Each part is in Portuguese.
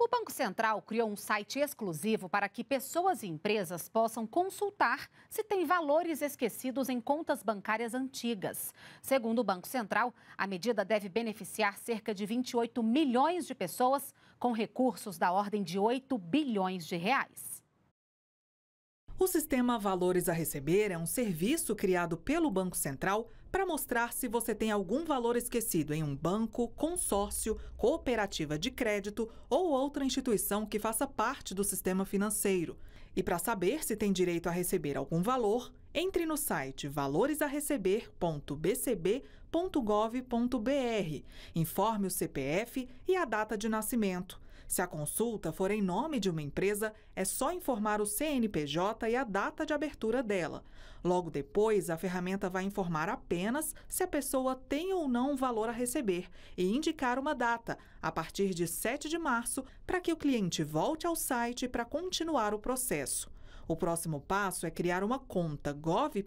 O Banco Central criou um site exclusivo para que pessoas e empresas possam consultar se tem valores esquecidos em contas bancárias antigas. Segundo o Banco Central, a medida deve beneficiar cerca de 28 milhões de pessoas com recursos da ordem de 8 bilhões de reais. O sistema Valores a Receber é um serviço criado pelo Banco Central para mostrar se você tem algum valor esquecido em um banco, consórcio, cooperativa de crédito ou outra instituição que faça parte do sistema financeiro. E para saber se tem direito a receber algum valor, entre no site valoresareceber.bcb.gov.br, informe o CPF e a data de nascimento. Se a consulta for em nome de uma empresa, é só informar o CNPJ e a data de abertura dela. Logo depois, a ferramenta vai informar apenas se a pessoa tem ou não valor a receber e indicar uma data, a partir de 7 de março, para que o cliente volte ao site para continuar o processo. O próximo passo é criar uma conta gov.br,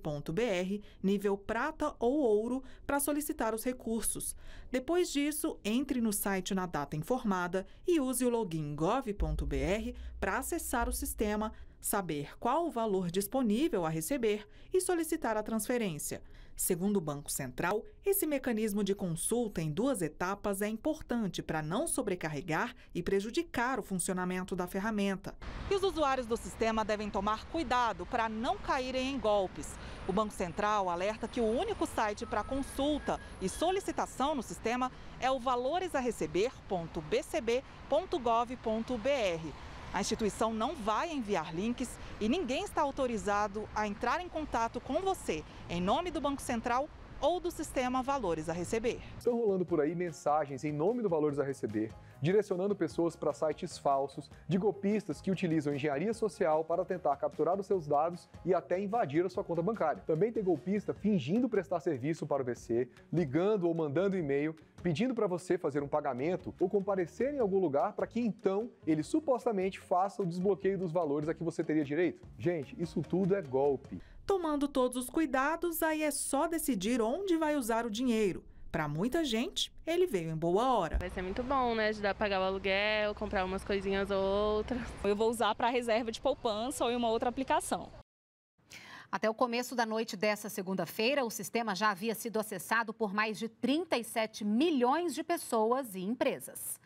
nível prata ou ouro, para solicitar os recursos. Depois disso, entre no site na data informada e use o login gov.br para acessar o sistema saber qual o valor disponível a receber e solicitar a transferência. Segundo o Banco Central, esse mecanismo de consulta em duas etapas é importante para não sobrecarregar e prejudicar o funcionamento da ferramenta. E os usuários do sistema devem tomar cuidado para não caírem em golpes. O Banco Central alerta que o único site para consulta e solicitação no sistema é o valoresareceber.bcb.gov.br. A instituição não vai enviar links e ninguém está autorizado a entrar em contato com você, em nome do Banco Central ou do sistema Valores a Receber. Estão rolando por aí mensagens em nome do Valores a Receber, direcionando pessoas para sites falsos de golpistas que utilizam engenharia social para tentar capturar os seus dados e até invadir a sua conta bancária. Também tem golpista fingindo prestar serviço para o VC, ligando ou mandando e-mail pedindo para você fazer um pagamento ou comparecer em algum lugar para que então ele supostamente faça o desbloqueio dos valores a que você teria direito. Gente, isso tudo é golpe. Tomando todos os cuidados, aí é só decidir onde vai usar o dinheiro. Para muita gente, ele veio em boa hora. Vai ser muito bom, né? Ajudar a pagar o aluguel, comprar umas coisinhas ou outras. Eu vou usar para reserva de poupança ou em uma outra aplicação. Até o começo da noite dessa segunda-feira, o sistema já havia sido acessado por mais de 37 milhões de pessoas e empresas.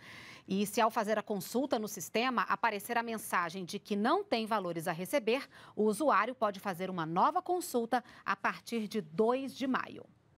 E se ao fazer a consulta no sistema aparecer a mensagem de que não tem valores a receber, o usuário pode fazer uma nova consulta a partir de 2 de maio.